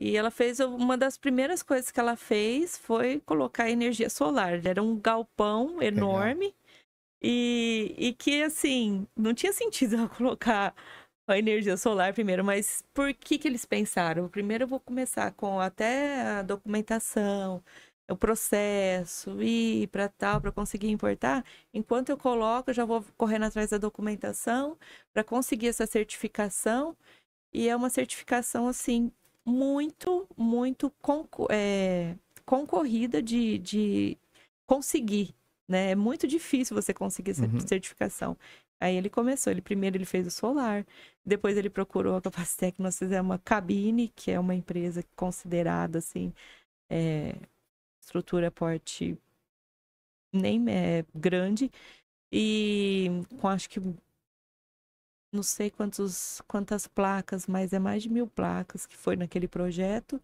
E ela fez uma das primeiras coisas que ela fez foi colocar energia solar. Era um galpão enorme e, e que assim não tinha sentido ela colocar a energia solar primeiro, mas por que que eles pensaram? Primeiro eu vou começar com até a documentação, o processo e para tal, para conseguir importar. Enquanto eu coloco, eu já vou correndo atrás da documentação para conseguir essa certificação. E é uma certificação assim muito, muito concor é, concorrida de, de conseguir, né? É muito difícil você conseguir essa uhum. certificação. Aí ele começou, ele primeiro ele fez o solar, depois ele procurou a Capacitec, nós fizemos uma cabine, que é uma empresa considerada assim, é, estrutura porte nem é grande, e com acho que não sei quantos, quantas placas, mas é mais de mil placas que foi naquele projeto.